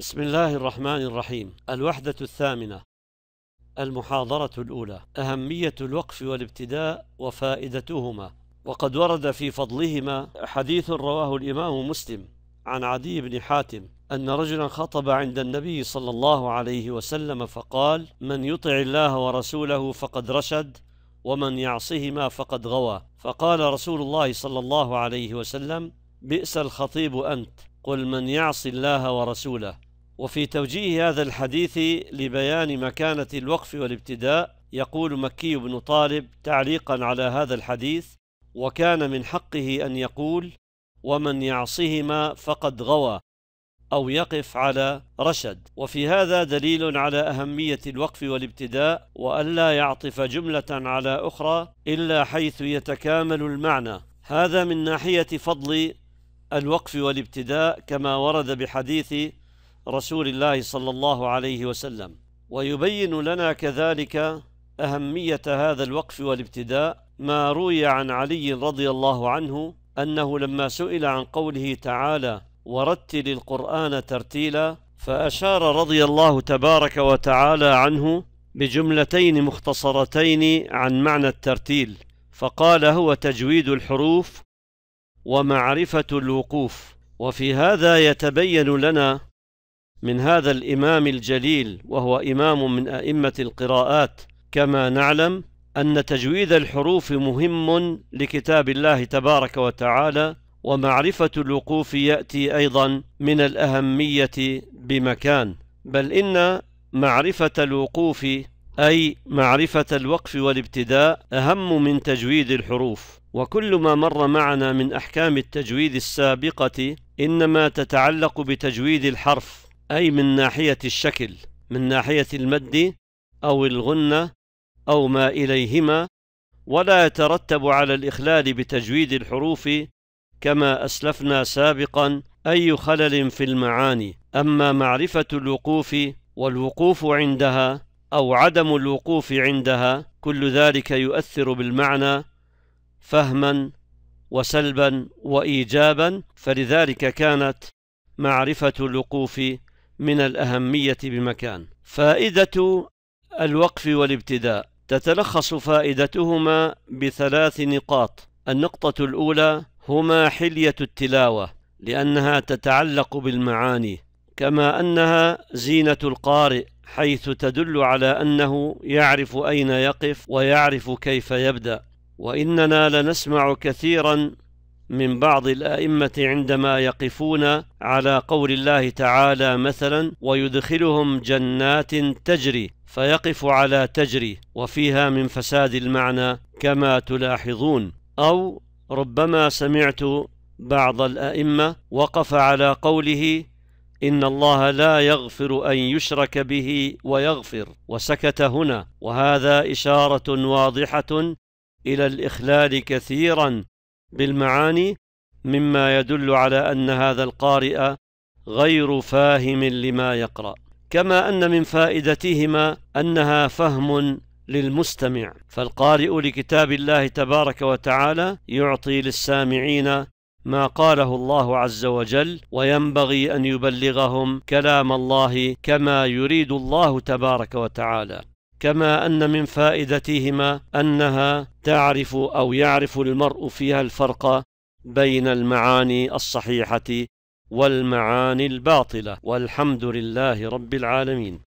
بسم الله الرحمن الرحيم الوحدة الثامنة المحاضرة الأولى أهمية الوقف والابتداء وفائدتهما وقد ورد في فضلهما حديث رواه الإمام مسلم عن عدي بن حاتم أن رجلا خطب عند النبي صلى الله عليه وسلم فقال من يطع الله ورسوله فقد رشد ومن يعصهما فقد غوى فقال رسول الله صلى الله عليه وسلم بئس الخطيب أنت قل من يعص الله ورسوله وفي توجيه هذا الحديث لبيان مكانة الوقف والابتداء يقول مكي بن طالب تعليقا على هذا الحديث وكان من حقه أن يقول ومن يعصهما فقد غوى أو يقف على رشد وفي هذا دليل على أهمية الوقف والابتداء وألا يعطف جملة على أخرى إلا حيث يتكامل المعنى هذا من ناحية فضل الوقف والابتداء كما ورد بحديث رسول الله صلى الله عليه وسلم ويبين لنا كذلك أهمية هذا الوقف والابتداء ما روي عن علي رضي الله عنه أنه لما سئل عن قوله تعالى ورتل القرآن ترتيلا فأشار رضي الله تبارك وتعالى عنه بجملتين مختصرتين عن معنى الترتيل فقال هو تجويد الحروف ومعرفة الوقوف وفي هذا يتبين لنا من هذا الإمام الجليل وهو إمام من أئمة القراءات كما نعلم أن تجويد الحروف مهم لكتاب الله تبارك وتعالى ومعرفة الوقوف يأتي أيضا من الأهمية بمكان بل إن معرفة الوقوف أي معرفة الوقف والابتداء أهم من تجويد الحروف وكل ما مر معنا من أحكام التجويد السابقة إنما تتعلق بتجويد الحرف أي من ناحية الشكل من ناحية المد أو الغنة أو ما إليهما ولا يترتب على الإخلال بتجويد الحروف كما أسلفنا سابقا أي خلل في المعاني أما معرفة الوقوف والوقوف عندها أو عدم الوقوف عندها كل ذلك يؤثر بالمعنى فهما وسلبا وإيجابا فلذلك كانت معرفة الوقوف من الأهمية بمكان فائدة الوقف والابتداء تتلخص فائدتهما بثلاث نقاط النقطة الأولى هما حلية التلاوة لأنها تتعلق بالمعاني كما أنها زينة القارئ حيث تدل على أنه يعرف أين يقف ويعرف كيف يبدأ وإننا لنسمع كثيرا من بعض الائمه عندما يقفون على قول الله تعالى مثلا ويدخلهم جنات تجري فيقف على تجري وفيها من فساد المعنى كما تلاحظون او ربما سمعت بعض الائمه وقف على قوله ان الله لا يغفر ان يشرك به ويغفر وسكت هنا وهذا اشاره واضحه الى الاخلال كثيرا بالمعاني مما يدل على أن هذا القارئ غير فاهم لما يقرأ كما أن من فائدتهما أنها فهم للمستمع فالقارئ لكتاب الله تبارك وتعالى يعطي للسامعين ما قاله الله عز وجل وينبغي ان يبلغهم كلام الله كما يريد الله تبارك وتعالى كما أن من فائدتهما أنها تعرف أو يعرف المرء فيها الفرق بين المعاني الصحيحة والمعاني الباطلة والحمد لله رب العالمين